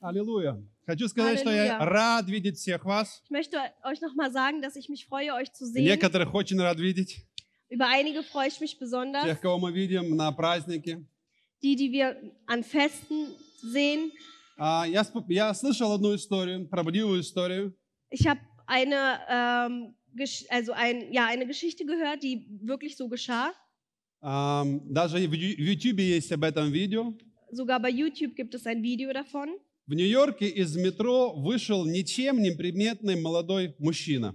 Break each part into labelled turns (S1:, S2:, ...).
S1: Аллилуйя. Хочу сказать, Аллилуйя. что я рад видеть всех вас.
S2: Ich möchte euch nochmal sagen, dass ich mich freue, euch zu sehen. Некоторых
S1: очень рад видеть.
S2: Über einige freue ich mich besonders. Тех,
S1: кого мы видим на празднике.
S2: Die, die wir an Festen sehen.
S1: А, я, я слышал одну историю, правдивую историю.
S2: Ich habe eine, ähm, also ein, ja, eine Geschichte gehört, die wirklich so geschah.
S1: Ähm, даже в YouTube есть об этом видео.
S2: Sogar bei YouTube gibt es ein Video davon.
S1: В Нью-Йорке из метро вышел ничем не приметный молодой мужчина.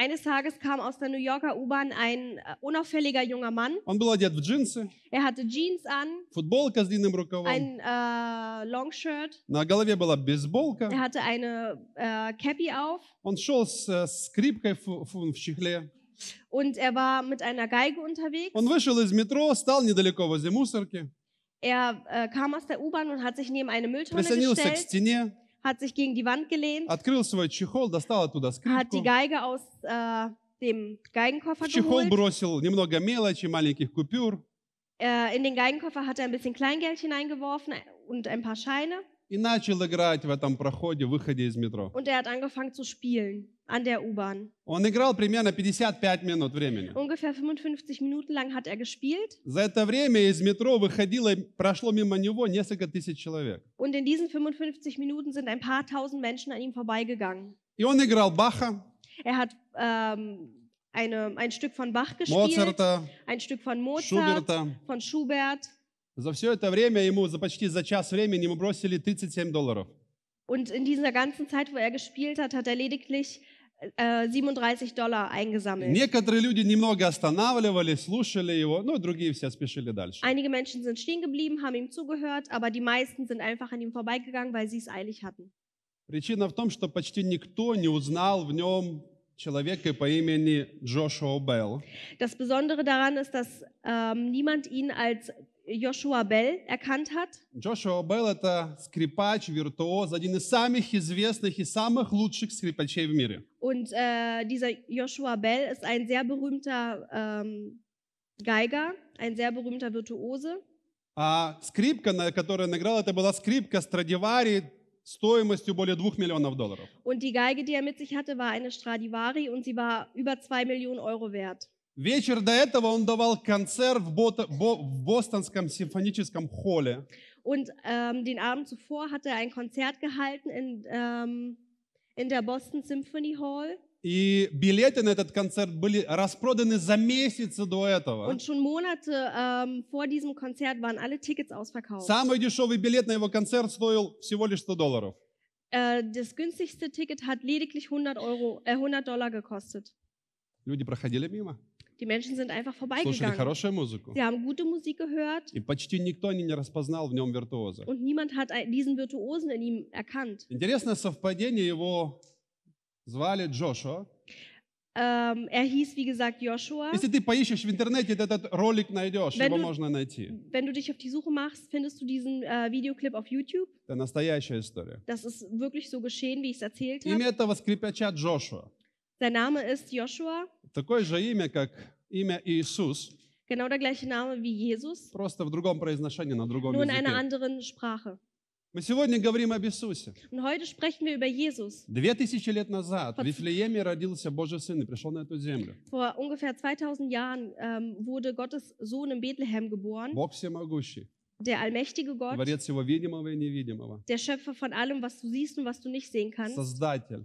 S2: Eines Tages kam aus der New Yorker U-Bahn ein äh, unauffälliger junger Mann.
S1: Он был одет в джинсы.
S2: Er hatte Jeans an.
S1: Футболка с длинным рукавом. Ein
S2: äh, Longshirt.
S1: На голове была бейсболка. Er
S2: hatte eine äh, Cappy auf.
S1: Он шел с äh, скрипкой в, в, в чехле.
S2: Und er war mit einer Geige unterwegs.
S1: Он вышел из метро, стал недалеко возле мусорки.
S2: Er äh, kam aus der U-Bahn und hat sich neben eine Mülltonne прислонился gestellt, стене, hat sich gegen die Wand gelehnt,
S1: чехол, достал hat die Geige
S2: aus äh, dem Geigenkoffer в geholt.
S1: бросил мелочи, купюр
S2: Äh, in den Geigenkoffer hat er ein bisschen Kleingeld hineingeworfen und ein paar Scheine.
S1: проходе, Und
S2: er hat angefangen zu spielen an der U-Bahn.
S1: Он играл примерно 55 минут времени.
S2: Ungefähr 55 Minuten lang hat er gespielt.
S1: За это время из метро выходило, прошло мимо него несколько тысяч человек.
S2: Und in diesen 55 Minuten sind ein paar tausend Menschen an ihm vorbeigegangen.
S1: И он играл Баха.
S2: Er hat ähm, eine, ein Stück von Bach gespielt, Моцарта, ein Stück von Mozart, Шуберта. von Schubert.
S1: За все это время ему за почти за час времени ему бросили 37 долларов.
S2: Und in dieser ganzen Zeit, wo er gespielt hat, hat er lediglich 37 äh, Dollar eingesammelt. Некоторые
S1: люди немного останавливались, слушали его, но другие все спешили дальше.
S2: Einige Menschen sind stehen geblieben, haben ihm zugehört, aber die meisten sind einfach an ihm vorbeigegangen, weil sie es eilig hatten.
S1: Причина в том, что почти никто не узнал в нем человека по имени Джошуа Белл.
S2: Das Besondere daran ist, dass ähm, niemand ihn als Joshua Bell erkannt hat.
S1: Joshua Bell это скрипач, виртуоз, один из самых известных и самых лучших скрипачей в мире.
S2: Und äh, dieser Joshua Bell ist ein sehr berühmter ähm, Geiger, ein sehr berühmter Virtuose.
S1: А скрипка, на которой он играл, это была скрипка Страдивари стоимостью более 2 миллионов долларов.
S2: Und die Geige, die er mit sich hatte, war eine Stradivari und sie war über 2 Millionen Euro wert.
S1: Вечер до этого он давал концерт в, Бот- Бо- в Бостонском симфоническом холле.
S2: Und ähm, den Abend zuvor hat er ein Konzert gehalten in, ähm, in der Boston Symphony Hall.
S1: И билеты на этот концерт были распроданы за месяцы до этого. Und schon
S2: Monate ähm, vor diesem Konzert waren alle Tickets ausverkauft. Самый
S1: дешевый билет на его концерт стоил всего лишь 100 долларов.
S2: Äh, das günstigste Ticket hat lediglich 100, Euro, äh, 100 Dollar gekostet.
S1: Люди проходили мимо.
S2: Die Menschen sind einfach vorbeigegangen. Sie haben gute Musik gehört.
S1: Und
S2: niemand hat diesen Virtuosen in ihm erkannt.
S1: Интересное совпадение, его звали Джошуа.
S2: Ähm, er hieß, wie gesagt, Joshua. Если ты
S1: поищешь в интернете, этот ролик найдешь, wenn его du, можно найти.
S2: Wenn du dich auf die Suche machst, findest du diesen äh, Videoclip auf
S1: YouTube. Это настоящая история.
S2: Das ist wirklich so geschehen, wie ich es erzählt habe. Имя
S1: этого скрипача Джошуа.
S2: Sein Name ist Joshua.
S1: Такое же имя, как имя Иисус.
S2: Genau der gleiche Name wie Jesus.
S1: Просто в другом произношении, на другом Nur in языке. einer
S2: anderen Sprache.
S1: Мы сегодня говорим об Иисусе.
S2: Und heute sprechen wir über Jesus.
S1: Две тысячи лет назад в Вифлееме родился Божий Сын и пришел на эту землю.
S2: Vor ungefähr 2000 Jahren ähm, wurde Gottes Sohn in Bethlehem geboren. Бог
S1: всемогущий.
S2: Der allmächtige Gott. Творец
S1: всего видимого и невидимого.
S2: Der Schöpfer von allem, was du siehst und was du nicht sehen kannst.
S1: Создатель.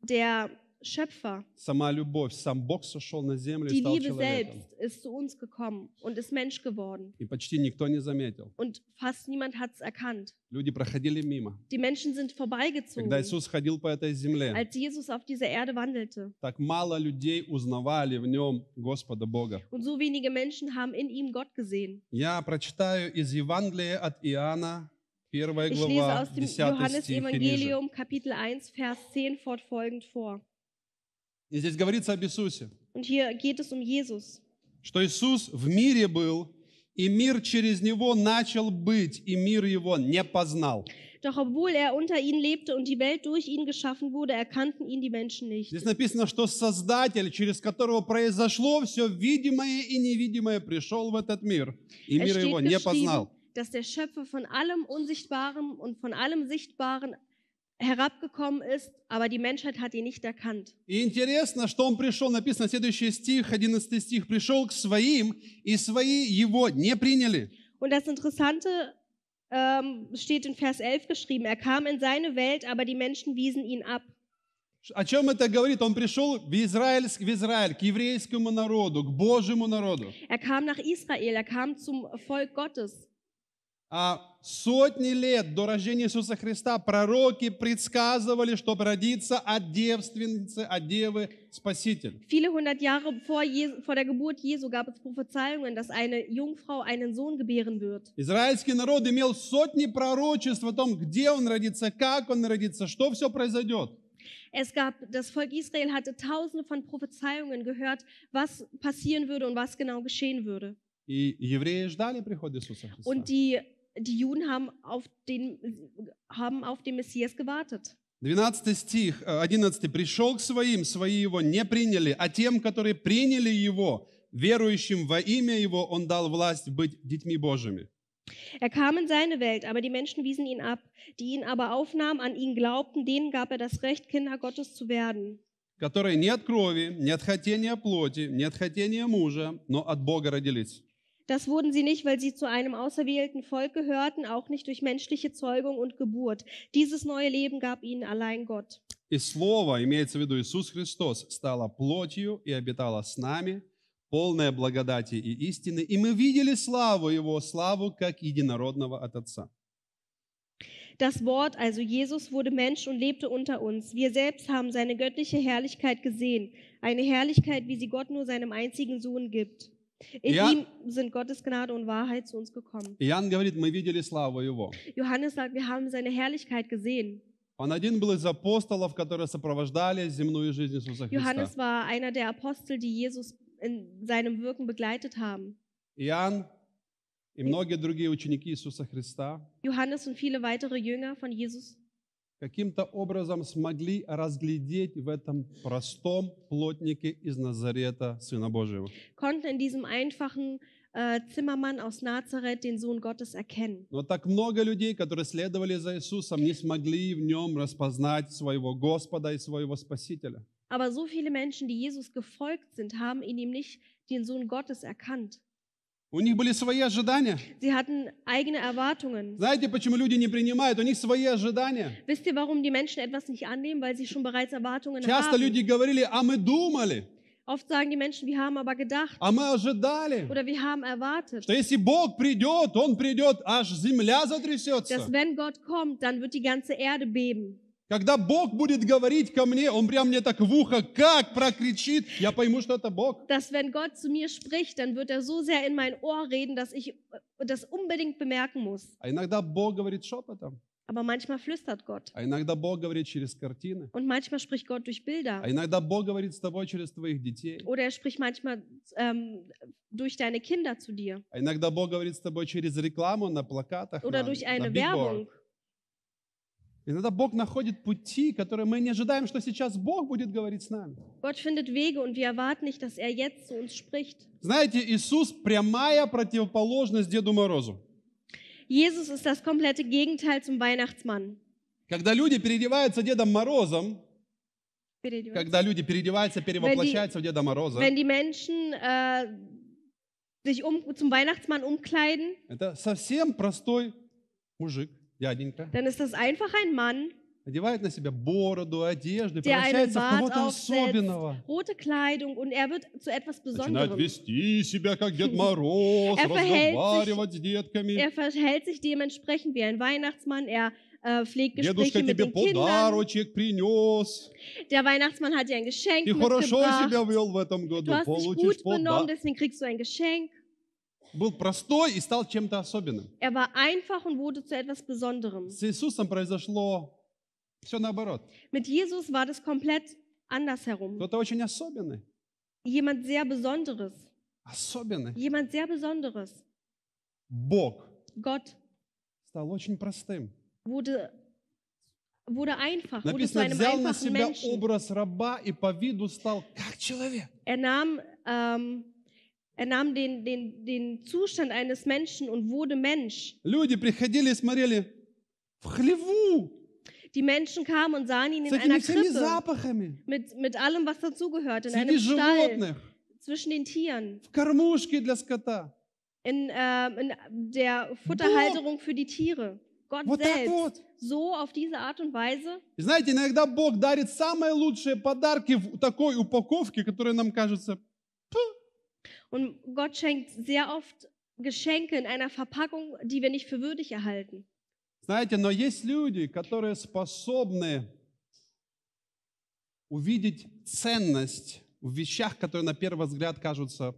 S2: Der Schöpfer.
S1: Сама любовь, сам Бог сошел на землю и Die стал Liebe человеком. selbst
S2: ist zu uns gekommen und ist Mensch geworden.
S1: И почти никто не заметил.
S2: Und fast niemand hat es erkannt.
S1: Люди проходили мимо.
S2: Die Menschen sind vorbeigezogen, Когда Иисус
S1: ходил по этой земле, als
S2: Jesus auf dieser Erde wandelte.
S1: так мало людей узнавали в нем Господа Бога.
S2: Und so wenige Menschen haben in ihm Gott gesehen.
S1: Я прочитаю из Евангелия от Иоанна, первая Ich lese глава, aus dem 10 стих и ниже. Johannes-Evangelium,
S2: Kapitel 1, Vers 10 fortfolgend vor.
S1: И здесь говорится об Иисусе.
S2: Und hier geht es um Jesus.
S1: Что Иисус в мире был, и мир через него начал быть, и мир его не познал.
S2: Doch obwohl er unter ihnen lebte und die Welt durch ihn geschaffen wurde, erkannten ihn die Menschen nicht.
S1: Здесь написано, что Создатель, через которого произошло все видимое и невидимое, пришел в этот мир, и мир его не познал.
S2: Dass der Schöpfer von allem Unsichtbaren und von allem Sichtbaren herabgekommen ist, aber die Menschheit hat ihn nicht erkannt.
S1: интересно, что он пришел, написано следующий стих, 11 стих, пришел к своим, и свои его не приняли.
S2: Und das Interessante ähm, steht in Vers 11 geschrieben, er kam in seine Welt, aber die Menschen wiesen ihn ab.
S1: О чем это говорит? Он пришел в Израиль, в Израиль, к еврейскому народу, к Божьему народу.
S2: Er kam nach Israel, er kam zum Volk Gottes.
S1: А сотни лет до рождения Иисуса Христа пророки предсказывали, что родится от девственницы, от девы Спаситель.
S2: Viele hundert Jahre vor, Jesu, vor der Geburt Jesu gab es Prophezeiungen, dass eine Jungfrau einen Sohn gebären wird.
S1: Израильский народ имел сотни пророчеств о том, где он родится, как он родится, что все произойдет.
S2: Es gab, das Volk Israel hatte tausende von Prophezeiungen gehört, was passieren würde und was genau geschehen würde.
S1: И евреи ждали прихода Иисуса Христа. Und
S2: die die Juden haben auf den, haben auf den Messias gewartet.
S1: 12 стих, 11. Э, «Пришел к своим, свои его не приняли, а тем, которые приняли его, верующим во имя его, он дал власть быть детьми Божьими».
S2: Er kam in seine Welt, aber die Menschen wiesen ihn ab. Die ihn aber aufnahmen, an ihn glaubten, denen gab er das Recht, Kinder Gottes zu werden.
S1: Которые не от крови, не от хотения плоти, не от хотения мужа, но от Бога родились.
S2: Das wurden sie nicht, weil sie zu einem auserwählten Volk gehörten, auch nicht durch menschliche Zeugung und Geburt. Dieses neue Leben gab ihnen allein Gott.
S1: И Слово, имеется в виду Иисус Христос, стало плотью и обитало с нами, полное благодати и истины. И мы видели славу Его, славу как единородного от Отца.
S2: Das Wort, also Jesus, wurde Mensch und lebte unter uns. Wir selbst haben seine göttliche Herrlichkeit gesehen, eine Herrlichkeit, wie sie Gott nur seinem einzigen Sohn gibt. In Иоанн, ihm sind Gottes Gnade und Wahrheit zu uns gekommen.
S1: Иоанн говорит, мы видели славу Его.
S2: Johannes sagt, wir haben seine Herrlichkeit gesehen.
S1: Он один был из апостолов, которые сопровождали земную жизнь Иисуса Христа. Johannes
S2: war einer der Apostel, die Jesus in seinem Wirken begleitet haben.
S1: Иоанн и многие другие ученики Иисуса Христа
S2: Johannes und viele weitere Jünger von Jesus
S1: каким-то образом смогли разглядеть в этом простом плотнике из Назарета Сына Божьего.
S2: Konnten in diesem einfachen äh, Zimmermann aus Nazareth den Sohn Gottes erkennen.
S1: Но так много людей, которые следовали за Иисусом, не смогли в нем распознать своего Господа и своего Спасителя.
S2: Aber so viele Menschen, die Jesus gefolgt sind, haben in ihm nicht den Sohn Gottes erkannt.
S1: У них были свои ожидания.
S2: Sie hatten eigene Erwartungen.
S1: Знаете, почему люди не принимают? У них свои ожидания.
S2: Wisst ihr, warum die Menschen etwas nicht annehmen? Weil sie schon bereits Erwartungen Часто haben. люди
S1: говорили, а мы думали. Oft sagen
S2: die Menschen, wir haben aber gedacht.
S1: А мы ожидали.
S2: Oder wir haben erwartet. Что
S1: если Бог придет, Он придет, аж земля затрясется. Dass wenn
S2: Gott kommt, dann wird die ganze Erde beben.
S1: Когда Бог будет говорить ко мне, Он прям мне так в ухо как прокричит, я пойму, что это Бог.
S2: Dass wenn Gott zu mir spricht, dann wird er so sehr in mein Ohr reden, dass ich das unbedingt bemerken muss.
S1: А иногда Бог говорит шепотом.
S2: Aber manchmal flüstert Gott.
S1: А иногда Бог говорит через картины.
S2: Und manchmal spricht Gott durch Bilder. А
S1: иногда Бог говорит с тобой через твоих детей.
S2: Oder er spricht manchmal ähm, durch deine Kinder zu dir.
S1: А иногда Бог говорит с тобой через рекламу на плакатах. Oder на, durch eine на Werbung. Board. Иногда Бог находит пути, которые мы не ожидаем, что сейчас Бог будет говорить с нами.
S2: Gott findet Wege und wir erwarten nicht, dass er jetzt zu uns spricht.
S1: Знаете, Иисус прямая противоположность Деду Морозу.
S2: Jesus ist das komplette Gegenteil zum Weihnachtsmann.
S1: Когда люди переодеваются Дедом Морозом, когда люди переодеваются, перевоплощаются die, в Деда Мороза, wenn
S2: die Menschen, äh, sich um, zum Weihnachtsmann umkleiden,
S1: это совсем простой мужик. дяденька.
S2: Dann ist das einfach ein Mann,
S1: одевает на себя бороду, одежды, der превращается в кого-то особенного.
S2: Rote Kleidung, und er wird zu etwas Besonderem. Начинает
S1: вести себя, как Дед Мороз, er разговаривать sich, с детками.
S2: Er verhält sich dementsprechend wie ein Weihnachtsmann, er äh, pflegt Дедушка Gespräche mit тебе den подарочек
S1: Kindern. принес.
S2: Der Weihnachtsmann hat dir ein Geschenk Ты хорошо себя
S1: вел в этом году, Ты получишь подарок. Ты хорошо себя вел в этом году, получишь подарок.
S2: Deswegen kriegst du ein Geschenk.
S1: был простой и стал чем-то особенным.
S2: Er war einfach und wurde zu etwas Besonderem.
S1: С Иисусом произошло все наоборот.
S2: Mit Jesus war das komplett andersherum.
S1: Кто-то очень особенный.
S2: Jemand sehr Besonderes.
S1: Особенный.
S2: Jemand sehr Besonderes. Бог. Gott.
S1: Стал очень простым.
S2: Wurde wurde einfach, Написано, wurde zu einem взял на себя Menschen.
S1: образ раба и по виду стал как
S2: человек. Er nahm ähm, Er nahm den, den, den Zustand eines Menschen und wurde Mensch.
S1: die
S2: Menschen kamen und sahen ihn in einer Krippe mit, mit allem, was dazugehört, in einem Stall zwischen den Tieren, in, äh, in der Futterhalterung für die Tiere. Gott вот selbst. Вот. So auf diese Art und Weise.
S1: Знаете, иногда Бог дарит самые лучшие подарки в такой упаковке, которая нам кажется, пух,
S2: und Gott schenkt sehr oft Geschenke in einer Verpackung, die wir nicht für würdig erhalten.
S1: Знаете, но есть люди, которые способны увидеть ценность в вещах, которые на первый взгляд кажутся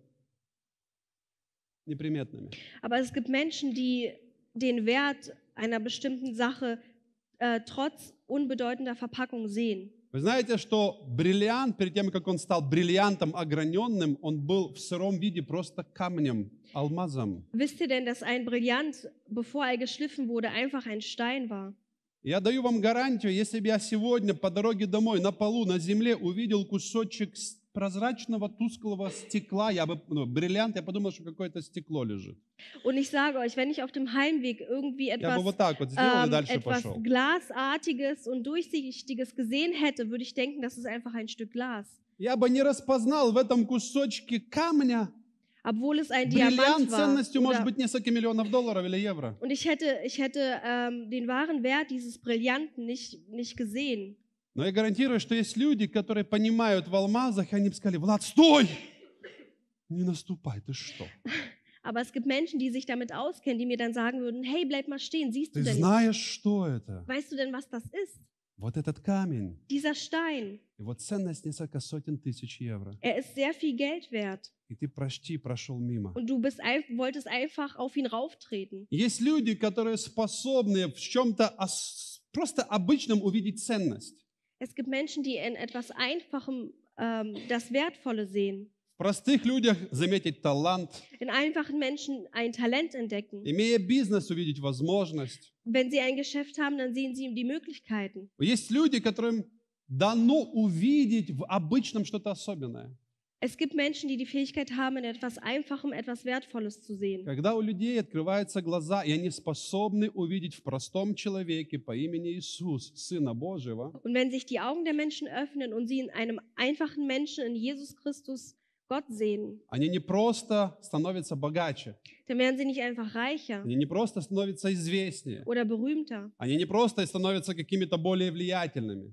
S1: неприметными.
S2: Aber es gibt Menschen, die den Wert einer bestimmten Sache äh, trotz unbedeutender Verpackung sehen.
S1: Вы знаете, что бриллиант, перед тем, как он стал бриллиантом ограненным, он был в сыром виде просто камнем, алмазом.
S2: Wisst ihr denn, dass ein Brillant, bevor er geschliffen wurde, einfach ein Stein war?
S1: Я даю вам гарантию, если бы я сегодня по дороге домой на полу, на земле увидел кусочек прозрачного тусклого стекла, я бы, ну, бриллиант, я подумал, что какое-то стекло лежит.
S2: Und ich sage euch, wenn ich auf dem Heimweg irgendwie etwas, вот так вот сделал, ähm, etwas пошел. glasartiges und durchsichtiges gesehen hätte, würde ich denken, das ist einfach ein
S1: Stück Glas. Я бы не распознал в этом кусочке камня obwohl es ein Diamant war. может быть несколько миллионов долларов или евро.
S2: Und ich hätte, ich hätte ähm, den wahren Wert dieses Brillanten nicht, nicht gesehen.
S1: Но я гарантирую, что есть люди, которые понимают в алмазах, и они бы сказали, Влад, стой! Не наступай, ты что?
S2: Aber es gibt Menschen, die sich damit auskennen, die mir dann sagen würden, hey, bleib mal stehen, siehst du Ты denn? знаешь,
S1: что это?
S2: Weißt du denn, was das ist?
S1: Вот этот камень.
S2: Dieser Stein.
S1: Его ценность несколько сотен тысяч евро.
S2: Er ist sehr viel Geld wert.
S1: И ты прости, прошел мимо.
S2: Und du bist, wolltest einfach auf ihn rauftreten.
S1: Есть люди, которые способны в чем-то просто обычном увидеть ценность.
S2: Es gibt Menschen, die in etwas Einfachem ähm, das Wertvolle sehen.
S1: В простых людях заметить талант.
S2: In einfachen Menschen ein Talent entdecken.
S1: Имея бизнес, увидеть возможность.
S2: Wenn sie ein Geschäft haben, dann sehen sie die Möglichkeiten.
S1: Есть люди, которым дано увидеть в обычном что-то особенное.
S2: Es gibt Menschen, die die Fähigkeit haben, in etwas Einfachem etwas Wertvolles zu sehen.
S1: Когда у людей открываются глаза, и они способны увидеть в простом человеке по имени Иисус, Сына Божьего.
S2: Und wenn sich die Augen der Menschen öffnen und sie in einem einfachen Menschen, in Jesus Christus, Gott sehen.
S1: Они не просто становятся богаче.
S2: Dann werden sie nicht einfach reicher. Они
S1: не просто становятся известнее.
S2: Oder berühmter.
S1: Они не просто становятся какими-то более влиятельными.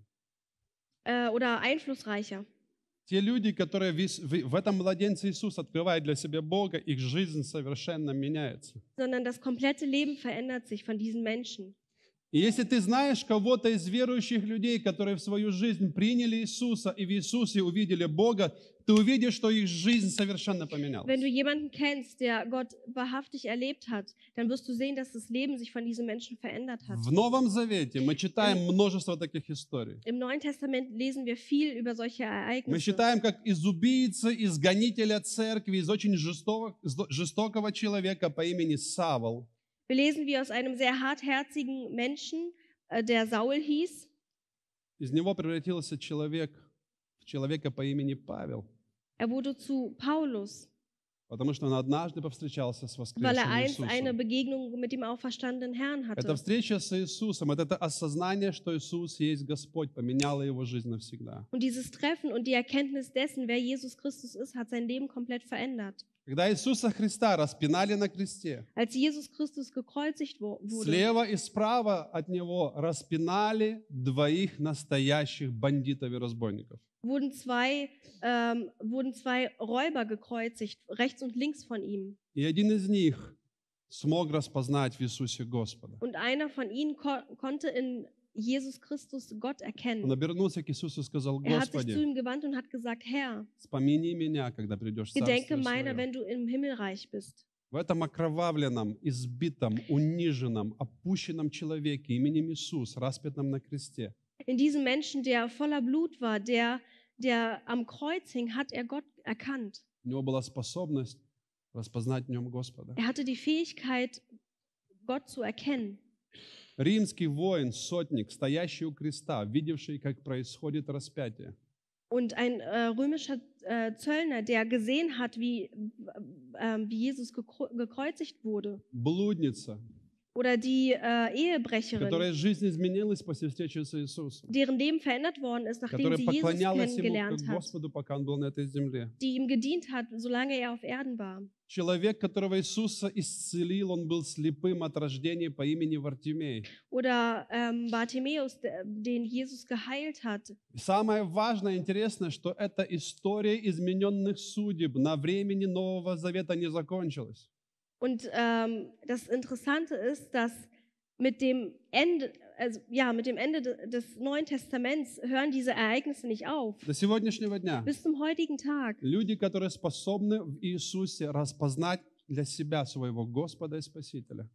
S2: Äh, oder einflussreicher.
S1: Те люди, которые в этом младенце Иисус открывает для себя Бога, их жизнь совершенно меняется.
S2: Sondern das komplette Leben verändert sich von diesen Menschen.
S1: И если ты знаешь кого-то из верующих людей, которые в свою жизнь приняли Иисуса и в Иисусе увидели Бога, ты увидишь, что их жизнь совершенно поменялась.
S2: Wenn du jemanden kennst, der Gott wahrhaftig erlebt hat, dann wirst du sehen, dass das Leben sich von diesem Menschen verändert hat.
S1: В Новом Завете мы читаем множество таких историй.
S2: Im Neuen Testament lesen wir viel über solche Мы читаем,
S1: как из убийцы, из гонителя церкви, из очень жестокого, жестокого человека по имени Савл
S2: Wir lesen wie aus einem sehr hartherzigen Menschen, äh, der Saul hieß.
S1: Из него превратился человек, в человека по имени Павел.
S2: Er wurde zu Paulus.
S1: Потому что он однажды повстречался с воскресшим weil er einst Иисусом. eine
S2: Begegnung mit dem auferstandenen Herrn hatte. Эта
S1: встреча с Иисусом, это, это осознание, что Иисус есть Господь, поменяло его жизнь навсегда.
S2: Und dieses Treffen und die Erkenntnis dessen, wer Jesus Christus ist, hat sein Leben komplett verändert.
S1: Когда Иисуса Христа распинали на кресте,
S2: als Jesus wurde, слева
S1: и справа от него распинали двоих настоящих бандитов и разбойников.
S2: Wurden zwei, ähm, wurden zwei Räuber gekreuzigt, rechts und links von ihm.
S1: И один из них смог распознать в Иисусе Господа.
S2: Und einer von ihnen ko konnte in Jesus Christus, Gott erkennen. Und
S1: er hat sich zu ihm
S2: gewandt und hat gesagt, Herr,
S1: gedenke meiner, wenn
S2: du im Himmelreich
S1: bist. В этом окровавленном, избитом, униженном, опущенном человеке именем Иисус, распятом на кресте.
S2: In diesem Menschen, der voller Blut war, der, der am Kreuz hing, hat er Gott erkannt.
S1: У него была способность распознать в нем Господа.
S2: Er hatte die Fähigkeit, Gott zu erkennen.
S1: Римский воин, сотник, стоящий у креста, видевший, как происходит распятие.
S2: Und ein äh, römischer äh, Zöllner, der gesehen hat, wie, äh, wie Jesus gekreuzigt wurde.
S1: Блудница,
S2: Oder die äh, Ehebrecherin, которая
S1: жизнь изменилась после встречи с Иисусом,
S2: deren Leben verändert worden ist, nachdem которая sie Jesus поклонялась Ему kennengelernt как hat, Господу,
S1: пока Он был на этой земле.
S2: die ihm gedient hat, solange er auf Erden war.
S1: Человек, которого Иисус исцелил, он был слепым от рождения по имени Вартимей.
S2: Oder ähm, Bartimäus, der- den Jesus geheilt hat.
S1: И Самое важное и интересное, что эта история измененных судеб на времени Нового Завета не закончилась.
S2: Und ähm, das Interessante ist, dass mit dem Ende, also, ja, mit dem Ende des Neuen Testaments hören diese Ereignisse nicht auf.
S1: дня. Bis
S2: zum heutigen Tag.
S1: Люди, которые способны в Иисусе распознать для себя своего Господа и Спасителя.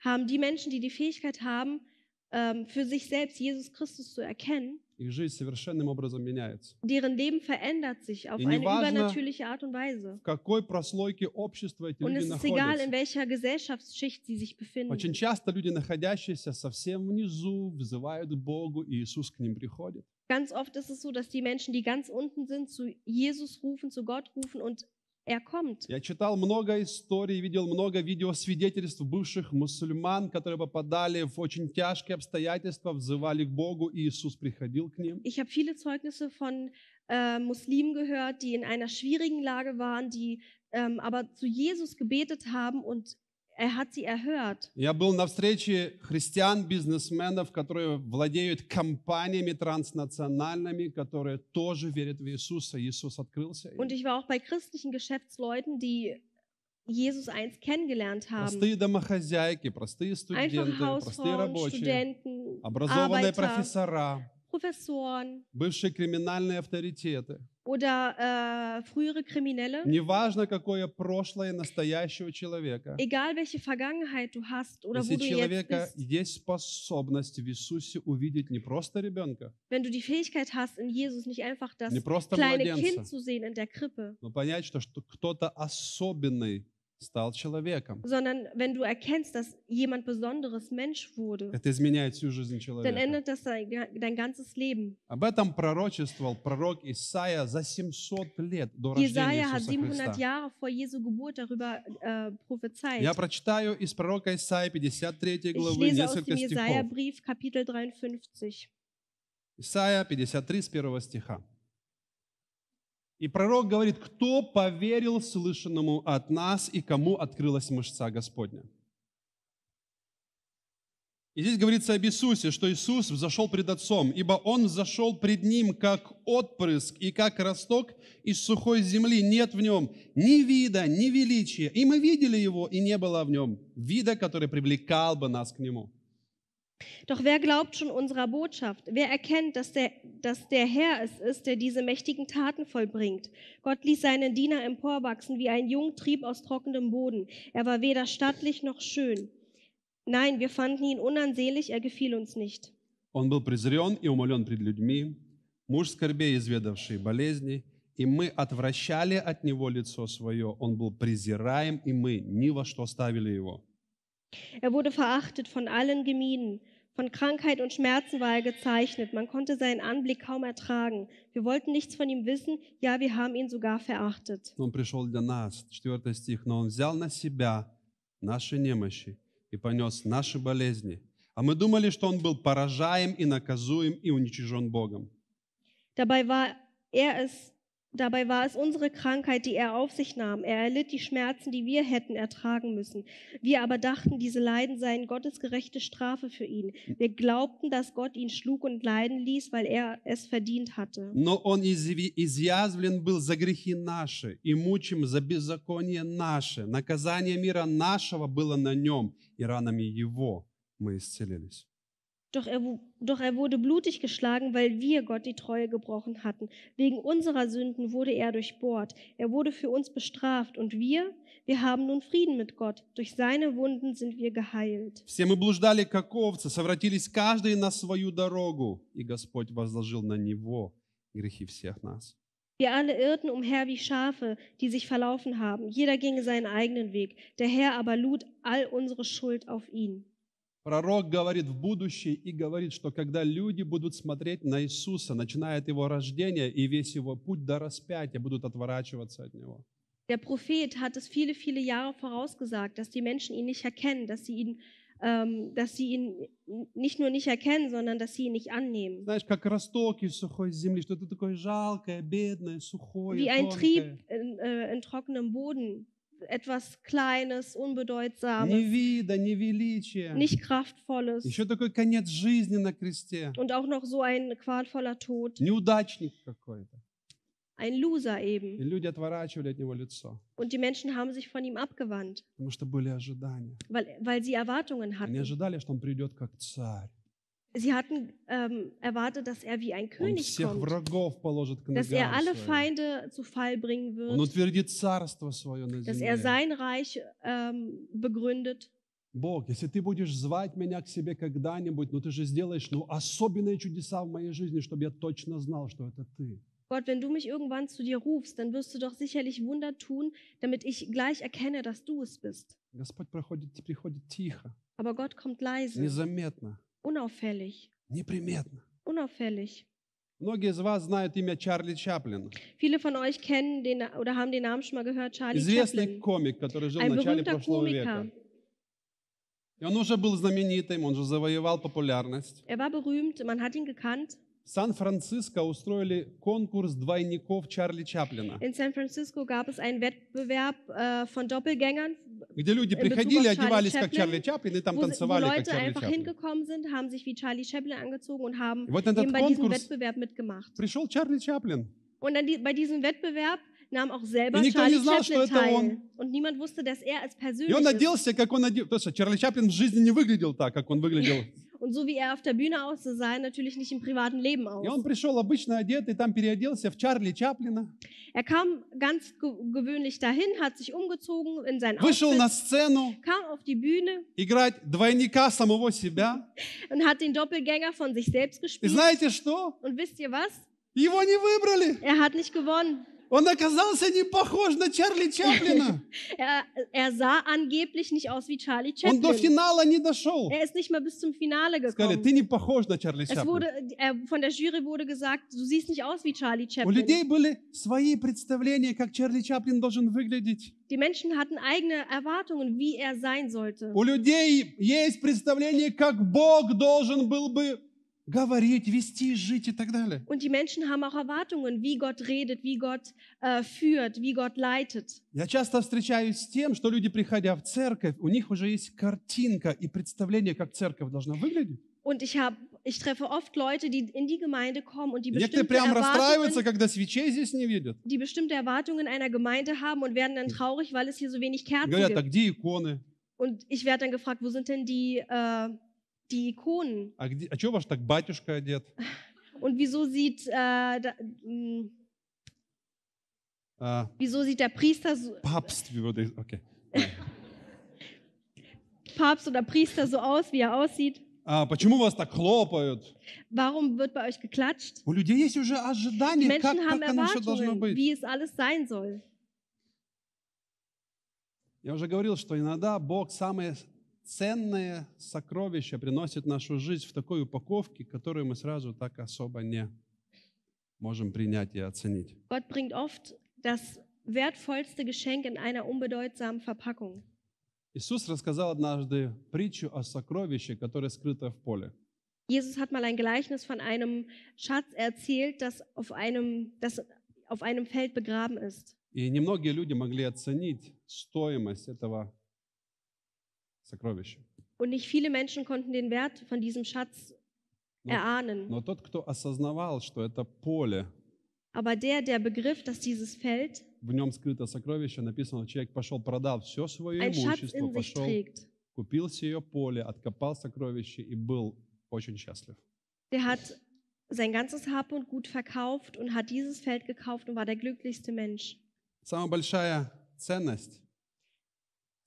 S2: Haben die Menschen, die die Fähigkeit haben, ähm, für sich selbst Jesus Christus zu erkennen. Deren Leben verändert sich auf eine übernatürliche Art und Weise.
S1: und es ist egal, in
S2: welcher Gesellschaftsschicht sie sich befinden. Очень
S1: часто люди, находящиеся совсем внизу, вызывают Богу, и Иисус к ним приходит.
S2: Ganz oft ist es so, dass die Menschen, die ganz unten sind, zu Jesus rufen, zu Gott rufen und Er kommt.
S1: Я читал много историй, видел много видеосвидетельств бывших мусульман, которые попадали в очень тяжкие обстоятельства, взывали к Богу, и Иисус приходил к ним.
S2: Ich habe viele Zeugnisse von äh, Muslimen gehört, die in einer schwierigen Lage waren, die ähm, aber zu Jesus gebetet haben und Er hat sie erhört.
S1: Я был на встрече христиан-бизнесменов, которые владеют компаниями транснациональными, которые тоже верят в Иисуса. Иисус открылся. Им. Und ich
S2: war auch bei christlichen Geschäftsleuten, die Jesus einst kennengelernt haben. Простые
S1: домохозяйки, простые студенты, простые рабочие,
S2: Studenten,
S1: образованные Arbeiter, профессора,
S2: Professoren,
S1: бывшие криминальные авторитеты
S2: oder äh, frühere Kriminelle.
S1: Неважно, какое прошлое настоящего человека.
S2: Egal welche Vergangenheit du hast oder Если wo du человека jetzt
S1: bist. есть способность в Иисусе увидеть не просто ребенка.
S2: Wenn du die Fähigkeit hast, in Jesus nicht einfach das не просто kleine младенца, Kind zu sehen in der Krippe.
S1: Но понять, что, что кто-то особенный стал человеком.
S2: Sondern wenn du erkennst, dass jemand Besonderes Mensch wurde, это
S1: изменяет всю жизнь человека. Dann
S2: ändert das dein, dein ganzes Leben.
S1: Об этом пророчествовал пророк Исаия за 700 лет до рождения Jesaja hat 700
S2: Jahre vor Jesu Geburt darüber äh, prophezeit. Я
S1: прочитаю из пророка Исаии 53 главы несколько стихов. Jesaja
S2: Brief, Kapitel 53.
S1: Исаия 53 с первого стиха. И пророк говорит, кто поверил слышанному от нас и кому открылась мышца Господня. И здесь говорится об Иисусе, что Иисус взошел пред Отцом, ибо Он взошел пред Ним, как отпрыск и как росток из сухой земли. Нет в Нем ни вида, ни величия. И мы видели Его, и не было в Нем вида, который привлекал бы нас к Нему.
S2: Doch wer glaubt schon unserer Botschaft? Wer erkennt, dass der, dass der Herr es ist, der diese mächtigen Taten vollbringt? Gott ließ seinen Diener emporwachsen wie ein Jungtrieb aus trockenem Boden. Er war weder stattlich noch schön. Nein, wir fanden ihn unansehnlich, er gefiel uns nicht.
S1: Он был презрен и умолен пред людьми, муж скорбей, изведавший болезни, и мы отвращали от него лицо свое. Он был презираем, и мы ни во что ставили его.
S2: Er wurde verachtet, von allen gemieden von Krankheit und Schmerzen war er gezeichnet. Man konnte seinen Anblick kaum ertragen. Wir wollten nichts von ihm wissen. Ja, wir haben ihn sogar verachtet.
S1: Он пришел для нас, 4 стих, но он взял на себя наши немощи и понес наши болезни. А мы думали, что он был поражаем и наказуем и уничижен Богом.
S2: Dabei war er es, Dabei war es unsere Krankheit, die er auf sich nahm. Er erlitt die Schmerzen, die wir hätten ertragen müssen. Wir aber dachten, diese Leiden seien Gottes gerechte Strafe für ihn. Wir glaubten, dass Gott ihn schlug und leiden ließ, weil er es verdient hatte.
S1: Но он изъязвлен был за грехи наши и мучим за беззаконие наше. Наказание мира нашего было на нем, и ранами его мы исцелились.
S2: Doch er, doch er wurde blutig geschlagen, weil wir Gott die Treue gebrochen hatten. Wegen unserer Sünden wurde er durchbohrt. Er wurde für uns bestraft. Und wir, wir haben nun Frieden mit Gott. Durch seine Wunden sind wir geheilt.
S1: Все мы блуждали, как овцы, совратились каждый на свою дорогу. И Господь возложил на него грехи всех нас.
S2: Wir alle irrten umher wie Schafe, die sich verlaufen haben. Jeder ging seinen eigenen Weg. Der Herr aber lud all unsere Schuld auf ihn.
S1: Пророк говорит в будущее и говорит, что когда люди будут смотреть на Иисуса, начиная от его рождения и весь его путь до распятия, будут отворачиваться от него.
S2: Der Prophet hat es viele, viele Jahre vorausgesagt, dass die Menschen ihn nicht erkennen, dass sie ihn, ähm, dass sie ihn nicht nur nicht erkennen, sondern dass sie ihn nicht annehmen.
S1: Знаешь, как росток из сухой земли, что ты такое жалкое, бедное, сухое, Wie ein тонкое. Trieb
S2: in, äh, in trockenem Boden. etwas Kleines, Unbedeutsames, nicht Kraftvolles und auch noch so ein qualvoller Tod, ein Loser
S1: eben.
S2: Und die Menschen haben sich von ihm abgewandt,
S1: weil,
S2: weil sie Erwartungen hatten.
S1: ожидали, что он придет как
S2: Sie hatten ähm, erwartet, dass er wie ein König kommt, dass er alle Feinde zu Fall bringen
S1: wird, dass er sein
S2: Reich ähm,
S1: begründet. Бог, если ты будешь звать меня к себе когда-нибудь, ну ты же сделаешь ну, особенные чудеса в моей жизни, чтобы я точно знал, что это ты.
S2: Gott, wenn du mich irgendwann zu dir rufst, dann wirst du doch sicherlich Wunder tun, damit ich gleich erkenne, dass du
S1: es bist. Господь приходит, приходит тихо.
S2: Aber Gott kommt leise.
S1: Незаметно.
S2: Unauffällig.
S1: Неприметно.
S2: Unauffällig.
S1: Многие из вас знают имя Чарли Чаплин.
S2: Viele von euch kennen den oder haben den Namen schon mal gehört, Charlie Известный Chaplin.
S1: комик, который жил Ein в начале berühmter прошлого Komiker. века. И он уже был знаменитым, он же завоевал популярность.
S2: Er war berühmt, man hat ihn gekannt.
S1: В Сан-Франциско устроили конкурс двойников Чарли Чаплина.
S2: In San Francisco gab es einen Wettbewerb äh, von Doppelgängern.
S1: Где люди приходили, одевались Chaplin, как Чарли Чаплин и там wo, танцевали wo Leute как Чарли einfach Чаплин.
S2: hingekommen sind, haben sich wie Charlie Chaplin angezogen und haben вот eben bei diesem Wettbewerb mitgemacht.
S1: Пришел Чарли Чаплин.
S2: Und dann die, bei diesem Wettbewerb nahm auch selber Charlie знал, Chaplin teil. Und niemand wusste, dass er als persönliches... И он оделся,
S1: как он оделся. Чарли Чаплин в жизни не выглядел так, как он выглядел
S2: Und so wie er auf der Bühne aussah, sah er natürlich nicht im privaten Leben aus. Er kam ganz gewöhnlich dahin, hat sich umgezogen in sein Вышел Outfit, Kam auf die Bühne. Und hat den Doppelgänger von sich selbst gespielt. Und wisst ihr was? Er hat nicht gewonnen. Он оказался не похож на Чарли Чаплина. er, er sah angeblich nicht aus wie Charlie Chaplin. Он до финала не дошел. Er ist nicht mal bis zum Finale gekommen. Сказали, ты
S1: не похож на Чарли Чаплина. Es wurde,
S2: er, von der Jury wurde gesagt, du siehst nicht aus wie Charlie Chaplin. У людей
S1: были свои представления, как Чарли Чаплин должен выглядеть. Die
S2: Menschen hatten eigene Erwartungen, wie er sein sollte.
S1: У людей есть представление, как Бог должен был бы говорить, вести, жить и так далее.
S2: Und die Menschen haben auch Erwartungen, wie Gott redet, wie Gott äh, führt, wie Gott leitet.
S1: Я часто встречаюсь с тем, что люди, приходя в церковь, у них уже есть картинка и представление, как церковь должна выглядеть.
S2: Und ich habe ich treffe oft Leute, die in die Gemeinde kommen und die bestimmte, Erwartungen, die bestimmte Erwartungen einer Gemeinde haben und werden dann traurig, weil es hier so wenig Kerzen говорят, gibt. Und ich werde dann gefragt, wo sind denn die äh, Diakonen.
S1: А, где, а чего ваш так батюшка одет?
S2: Und wieso sieht, äh, da, mh, а, wieso sieht der Priester so... Papst,
S1: wie würde ich... Okay.
S2: Papst oder Priester so aus, wie er aussieht?
S1: А почему вас так хлопают?
S2: Warum wird bei euch geklatscht?
S1: У людей есть уже Die ожидания,
S2: как, Menschen haben как оно все должно Erwartungen, быть. wie es alles sein soll.
S1: Я уже говорил, что иногда Бог самые ценное сокровище приносит нашу жизнь в такой упаковке, которую мы сразу так особо не можем принять и оценить.
S2: Gott bringt oft das wertvollste Geschenk in einer unbedeutsamen Verpackung.
S1: Иисус рассказал однажды притчу о сокровище, которое скрыто в поле.
S2: Jesus hat mal ein Gleichnis von einem Schatz erzählt, das auf einem, das auf einem Feld begraben ist.
S1: И немногие люди могли оценить стоимость этого сокровище.
S2: Und nicht viele Menschen konnten den Wert von diesem Schatz но, erahnen. Но
S1: тот, кто осознавал, что это поле,
S2: Aber der, der begriff, dass dieses Feld,
S1: в нем скрыто сокровище, написано, человек пошел, продал все свое ein Schatz имущество, in sich пошел, trägt, купил ее поле, откопал сокровище и был очень счастлив.
S2: Der hat sein ganzes Hab und Gut verkauft und hat dieses Feld gekauft und war der glücklichste Mensch.
S1: Самая большая ценность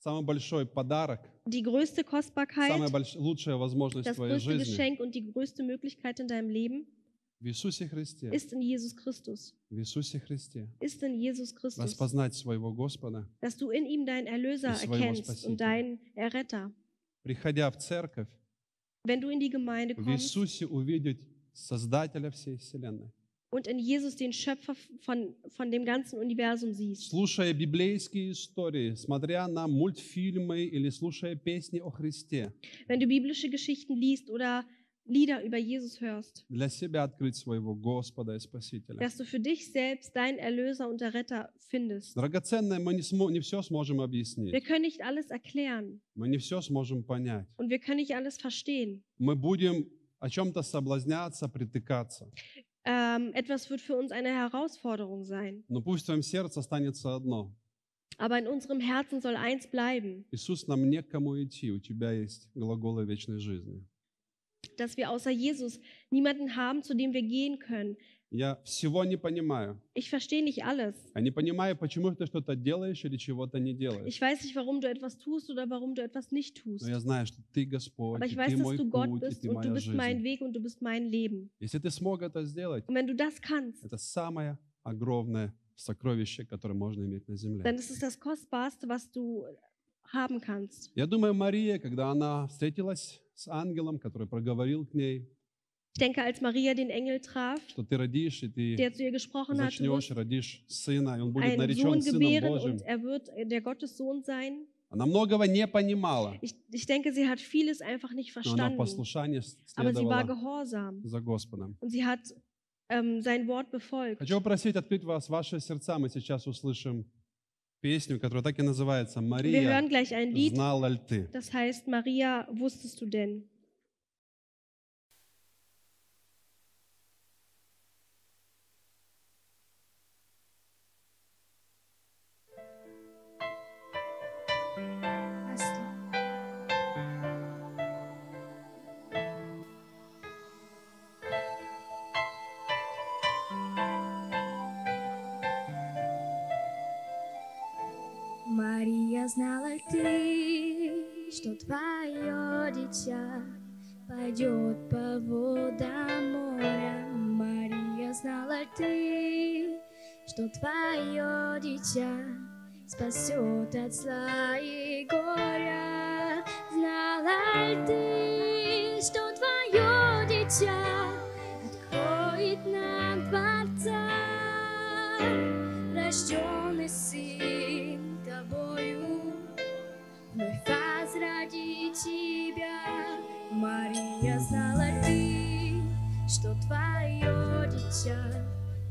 S1: Самый большой подарок,
S2: die größte Kostbarkeit, самая
S1: больш... лучшая возможность das в твоей größte жизни Geschenk
S2: und die größte Möglichkeit in deinem Leben
S1: в Иисусе Христе, ist
S2: in Jesus Christus,
S1: в Иисусе Христе
S2: ist in Jesus Christus, распознать
S1: своего Господа,
S2: dass du in ihm deinen Erlöser erkennst Спасителя. und deinen Erretter.
S1: Приходя в церковь,
S2: wenn du in die Gemeinde kommst, в
S1: Иисусе увидеть Создателя всей вселенной.
S2: und in Jesus den Schöpfer von, von dem ganzen Universum siehst.
S1: истории,
S2: Wenn du biblische Geschichten liest oder Lieder über Jesus hörst. Для Dass du für dich selbst deinen Erlöser und der Retter findest. Wir können nicht alles erklären. Und wir können nicht alles verstehen.
S1: Wir будем о чем-то соблазняться, притыкаться
S2: ähm, etwas wird für uns eine Herausforderung sein. Aber in unserem Herzen soll eins bleiben.
S1: Иисус, идти,
S2: Dass wir außer Jesus niemanden haben, zu dem wir gehen können.
S1: Я всего не понимаю.
S2: Ich verstehe nicht alles.
S1: Я не понимаю, почему ты что-то делаешь или чего-то не делаешь.
S2: Ich weiß nicht, warum du etwas tust oder warum du etwas nicht tust. Но я
S1: знаю, что ты Господь, Aber ich weiß, ты dass мой du Gott путь, bist, и ты моя du bist жизнь. mein
S2: Weg und du bist mein Leben.
S1: Если ты смог это сделать, und
S2: wenn du das kannst,
S1: это самое огромное сокровище, которое можно иметь на земле. Dann ist es
S2: das kostbarste, was du haben kannst.
S1: Я думаю, Мария, когда она встретилась с ангелом, который проговорил к ней,
S2: Ich denke, als Maria den Engel traf,
S1: родишь, der zu ihr gesprochen hat, начнешь, родишь сына, и Sohn gebären Und er
S2: wird der Gottessohn sein. Ich, ich denke, sie hat vieles einfach nicht verstanden. Aber sie war gehorsam. Und sie hat ähm, sein Wort befolgt. Хочу
S1: попросить открыть вас ваши сердца. Мы сейчас услышим песню, которая так и называется «Мария, Wir hören gleich ein Lied, знала ли ты?».
S2: Das heißt, Maria, wusstest du denn?
S3: Знай ты, что твое дитя Пойдет по водам моря. Мария, знала ты, что твое дитя Спасет от зла и горя. Знала ты, что твое дитя
S1: Откроет
S3: нам дворца, рожденный сын. знала ты, что твое дитя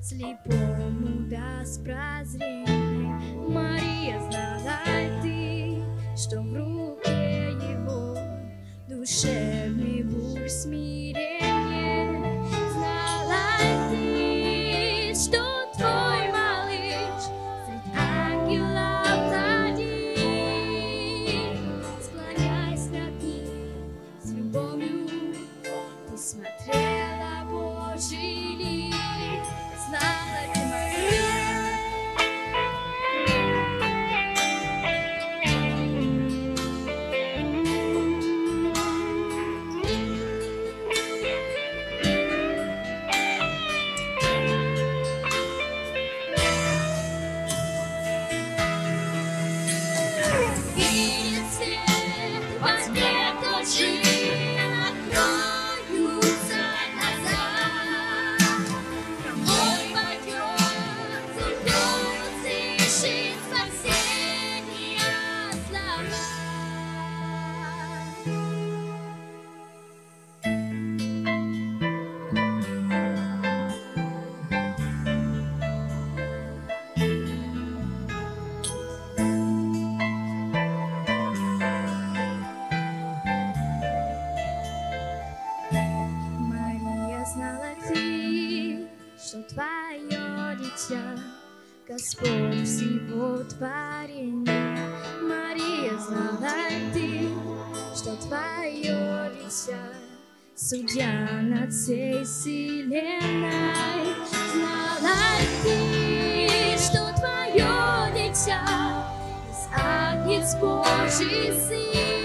S3: слепому без прозрения. мое дитя, Господь всего творения. Мария, знала ты, что твое дитя Судья над всей вселенной. Знала ты, что твое дитя Из агнец Божий Сын,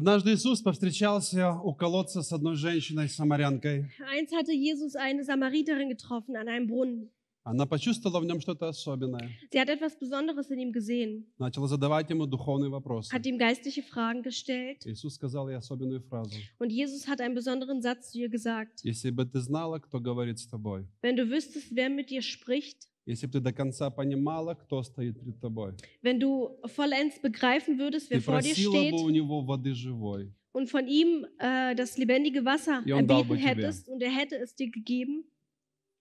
S1: Однажды Иисус повстречался у колодца с одной женщиной-самарянкой.
S2: Einst hatte Jesus eine Samariterin getroffen an einem Brunnen.
S1: Она почувствовала в нем что-то особенное.
S2: Sie hat etwas Besonderes in ihm gesehen.
S1: Начала задавать ему духовные вопросы. Hat
S2: ihm geistliche Fragen gestellt.
S1: Иисус сказал ей особенную фразу.
S2: Und Jesus hat einen besonderen Satz zu ihr gesagt.
S1: Если бы ты знала, кто говорит с тобой.
S2: Wenn du wüsstest, wer mit dir spricht.
S1: Если бы ты до конца понимала, кто стоит перед тобой.
S2: Wenn du vollends begreifen würdest, wer vor dir steht. бы у
S1: него воды живой.
S2: Und von ihm äh, das lebendige Wasser erbeten hättest und er hätte es dir gegeben.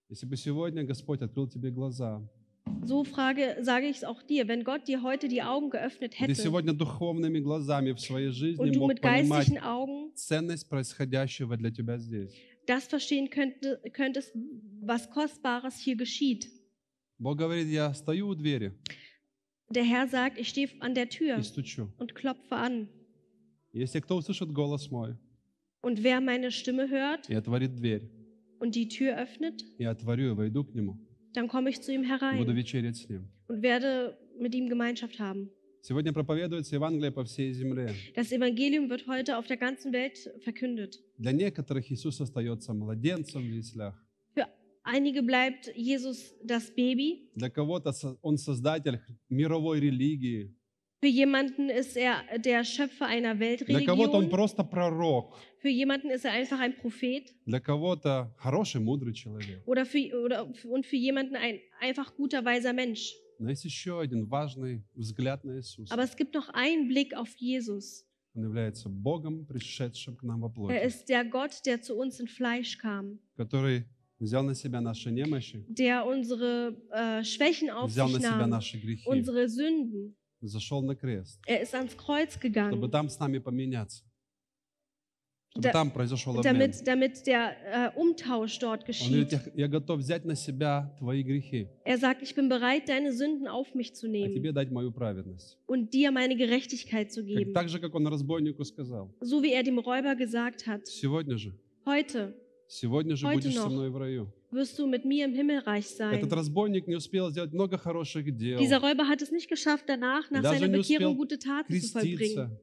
S1: Если бы сегодня Господь открыл тебе глаза.
S2: So frage, sage ich es auch dir, wenn Gott dir heute die Augen geöffnet hätte жизни,
S1: und du mit geistlichen Augen
S2: das verstehen könnte, könntest, was Kostbares hier
S1: geschieht. Бог говорит, я стою у двери.
S2: Der Herr sagt, ich stehe an der Tür и стучу. und klopfe an.
S1: Если кто услышит голос мой,
S2: und wer meine Stimme hört
S1: и отворит дверь,
S2: und die Tür öffnet,
S1: я отворю и войду к нему,
S2: dann komme ich zu ihm herein буду
S1: вечерять с ним.
S2: und werde mit ihm Gemeinschaft haben.
S1: Сегодня проповедуется Евангелие по всей земле.
S2: Das Evangelium wird heute auf der ganzen Welt verkündet.
S1: Для некоторых Иисус остается младенцем в яслях.
S2: Einige bleibt Jesus das Baby. Für jemanden ist er der Schöpfer einer Weltreligion. Für jemanden ist er einfach ein Prophet. Oder für, oder, und für jemanden ein einfach guter, weiser Mensch. Aber es gibt noch einen Blick auf Jesus.
S1: Он является Богом, пришедшим к нам во плоти. Er ist
S2: der Gott, der zu uns in Fleisch kam.
S1: Который взял на себя наши немощи,
S2: der unsere äh, Schwächen auf взял на sich себя nahm, наши грехи, unsere Sünden.
S1: зашел на крест,
S2: Er ist ans Kreuz чтобы gegangen,
S1: там с нами поменяться, чтобы Da- там произошел обмен. damit,
S2: damit der äh, Umtausch dort Он говорит, geschieht.
S1: я, я готов взять на себя твои грехи,
S2: Er sagt, ich bin bereit, deine Sünden auf mich zu а nehmen тебе
S1: дать мою праведность.
S2: und dir meine Gerechtigkeit zu Как, geben. так же,
S1: как он разбойнику сказал.
S2: So wie er dem Räuber gesagt hat,
S1: Сегодня же heute Сегодня же Heute будешь со мной в раю.
S2: wirst du mit mir im Himmelreich sein. Этот
S1: разбойник не успел сделать много хороших дел. Dieser
S2: Räuber hat es nicht geschafft, danach, nach Даже seiner Bekehrung, gute Taten zu vollbringen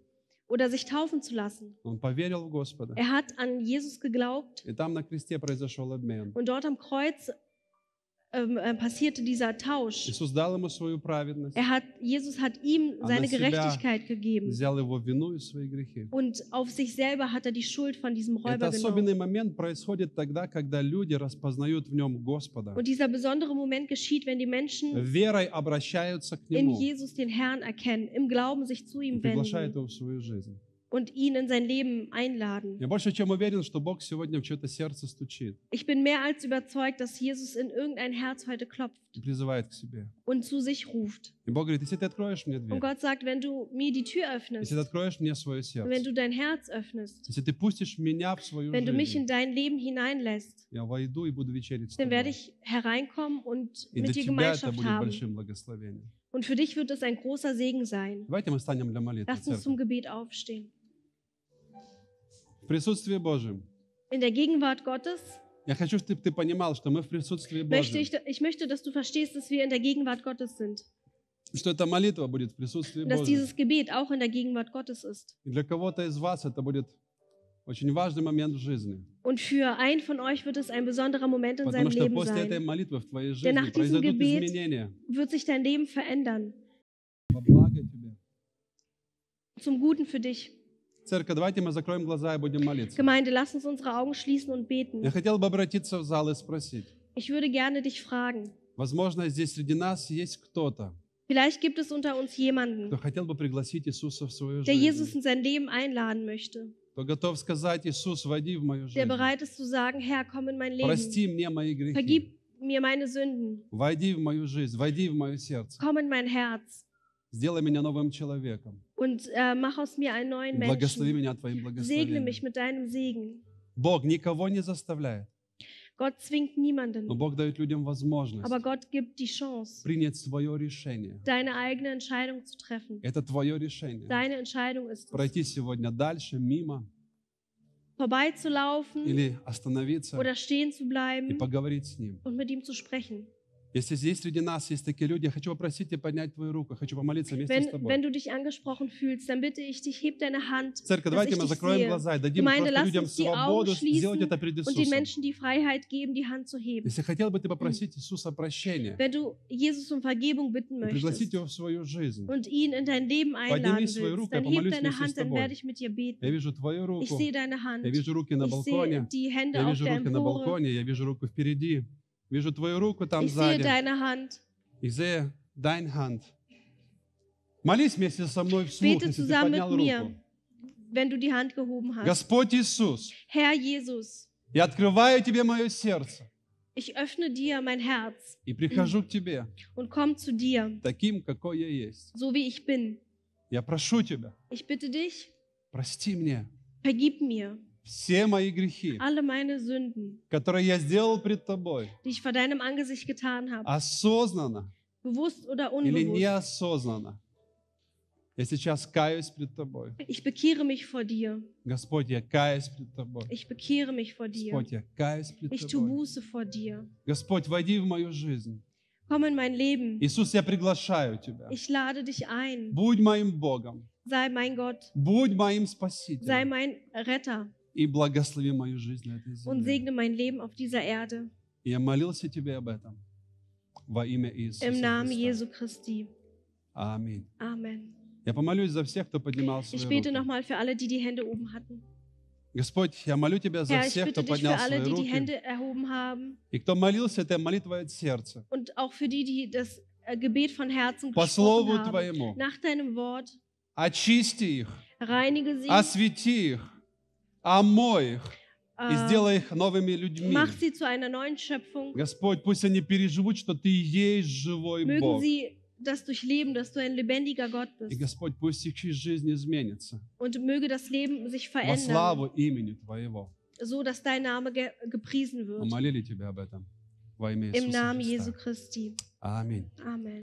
S2: oder sich taufen zu lassen.
S1: Он поверил в Господа. Er
S2: hat an Jesus geglaubt
S1: И там на кресте произошел обмен.
S2: und dort am Kreuz ähm, äh, passierte dieser Tausch. Er hat, Jesus hat ihm seine Gerechtigkeit gegeben. Und auf sich selber hat er die Schuld von diesem Räuber
S1: genommen. Und
S2: dieser besondere Moment geschieht, wenn die Menschen
S1: in Jesus
S2: den Herrn erkennen, im Glauben sich zu ihm wenden und ihn in sein Leben einladen. Ich bin mehr als überzeugt, dass Jesus in irgendein Herz heute klopft und zu sich ruft. Und Gott sagt, wenn du mir die Tür öffnest,
S1: wenn
S2: du dein Herz öffnest,
S1: wenn du mich in
S2: dein Leben hineinlässt,
S1: dann werde
S2: ich hereinkommen und mit dir Gemeinschaft haben. Und für dich wird es ein großer Segen sein.
S1: Lass uns zum
S2: Gebet aufstehen.
S1: В присутствии Божьем.
S2: In der Gegenwart Gottes.
S1: Я хочу, чтобы ты понимал, что мы в присутствии Божьем. ich,
S2: ich möchte, dass du verstehst, dass wir in der Gegenwart Gottes sind.
S1: Что эта молитва будет в присутствии Божьем. Dass dieses
S2: Gebet auch in der Gegenwart Gottes ist.
S1: И для кого-то из вас это будет очень важный момент в жизни.
S2: Und für einen von euch wird es ein besonderer Moment in Потому seinem Leben после sein. этой
S1: молитвы в твоей жизни Denn nach diesem произойдут Gebet изменения.
S2: wird sich dein Leben verändern. Zum Guten für dich.
S1: Церковь, давайте мы закроем глаза и будем молиться.
S2: Gemeinde, lass uns unsere Augen schließen und beten. Я
S1: хотел бы обратиться в зал и спросить.
S2: Ich würde gerne dich fragen.
S1: Возможно, здесь среди нас есть кто-то.
S2: Vielleicht gibt es unter uns jemanden,
S1: кто хотел бы пригласить Иисуса в свою der жизнь. Jesus in
S2: sein Leben einladen möchte.
S1: Кто готов сказать, Иисус, войди в мою жизнь. Der
S2: bereit ist zu sagen, Herr, komm in mein Leben. Прости
S1: мне мои грехи. Vergib
S2: mir meine Sünden.
S1: Войди в мою жизнь, войди в мое сердце.
S2: Komm in mein Herz.
S1: Сделай меня новым человеком.
S2: und äh, mach aus mir einen neuen Menschen.
S1: Segne mich
S2: mit deinem Segen.
S1: Бог никого не заставляет.
S2: Gott zwingt niemanden. Но Бог
S1: дает людям возможность Aber
S2: Gott gibt die Chance,
S1: принять свое решение.
S2: Deine eigene Entscheidung zu treffen.
S1: Это твое решение.
S2: Deine Entscheidung ist пройти
S1: es. сегодня дальше, мимо.
S2: Vorbeizulaufen Или
S1: остановиться oder
S2: stehen zu bleiben и
S1: поговорить с Ним.
S2: und mit ihm zu sprechen.
S1: Если здесь среди нас есть такие люди, я хочу попросить тебя поднять твою руку, хочу помолиться вместе wenn, с тобой. Wenn du
S2: dich angesprochen fühlst, dann bitte ich dich, heb deine Hand, Церковь, давайте мы закроем sehe. глаза и дадим Gemeinde, людям свободу сделать это перед Иисусом. Und den Menschen die Freiheit geben, die Hand zu heben. Если
S1: хотел бы ты попросить Иисуса прощения, wenn
S2: du Jesus um Vergebung bitten möchtest, пригласить
S1: его в свою жизнь,
S2: und ihn in dein Leben einladen willst, свою руку, dann heb deine Hand, dann werde ich mit dir beten. Я
S1: вижу твою руку, ich sehe deine Hand, я вижу руки на балконе, я вижу руки на балконе, я вижу руку впереди. Вижу твою руку там ich сзади. Sehe deine Hand. Ich sehe deine Hand. Молись вместе со мной вслух, Bete если ты zusammen поднял mit руку. mir,
S2: wenn du die Hand gehoben hast. Господь Иисус, Herr Jesus,
S1: я открываю тебе мое сердце
S2: ich öffne dir mein Herz и прихожу к тебе und komme zu dir,
S1: таким, какой я есть.
S2: so wie ich bin.
S1: Я прошу тебя,
S2: Ich bitte dich,
S1: прости мне,
S2: vergib mir
S1: все мои грехи, alle
S2: meine Sünden,
S1: которые я сделал пред тобой,
S2: die ich vor deinem Angesicht getan habe,
S1: осознанно
S2: bewusst oder unbewusst, или
S1: неосознанно, я сейчас каюсь пред тобой.
S2: Ich bekehre mich vor dir.
S1: Господь, я каюсь пред тобой. Ich
S2: bekehre mich vor dir. Господь,
S1: я каюсь пред ich тобой. Tue
S2: Buße vor dir.
S1: Господь, войди в мою жизнь.
S2: Komm in mein Leben.
S1: Иисус, я приглашаю тебя.
S2: Ich lade dich ein.
S1: Будь моим Богом.
S2: Sei mein Gott.
S1: Будь моим Спасителем. Sei
S2: mein Retter.
S1: и благослови мою жизнь на этой
S2: земле.
S1: Я молился тебе об этом во имя Иисуса Христа. Namen Аминь. Я помолюсь за всех, кто поднимал свои ich bete
S2: руки. Für alle, die die Hände oben
S1: Господь, я молю Тебя за всех, кто поднял alle, свои die руки. Die Hände
S2: erhoben haben.
S1: И кто молился, это молитва от сердца.
S2: Und auch für die, die das äh, Gebet von Herzen По слову Твоему.
S1: Очисти их. Освети их омой их
S2: и сделай их
S1: новыми людьми.
S2: А
S1: Господь, пусть они переживут, что Ты есть живой Бог. Sie
S2: das durchleben, dass du ein lebendiger Gott bist. И
S1: Господь, пусть их жизнь изменится.
S2: Und möge das Leben sich Во славу
S1: имени Твоего.
S2: So, dass dein Name wird. Мы молили
S1: Тебя об этом. Во имя Иисуса
S2: Христа.
S1: Аминь.